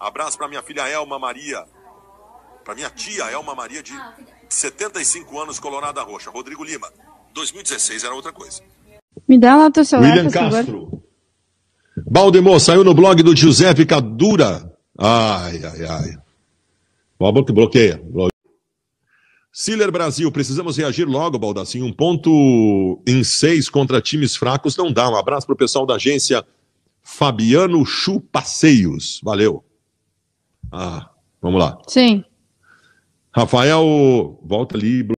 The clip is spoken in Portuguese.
Abraço para minha filha Elma Maria. Para minha tia Elma Maria, de 75 anos, Colorada Roxa. Rodrigo Lima. 2016 era outra coisa. Me dá lá teu celular, William Castro. Baldemor saiu no blog do Giuseppe Cadura. Ai, ai, ai. que bloqueia. Siler Brasil, precisamos reagir logo, Baldacinho. Um ponto em seis contra times fracos não dá. Um abraço para o pessoal da agência Fabiano Chu Passeios. Valeu. Ah, vamos lá. Sim. Rafael, volta ali,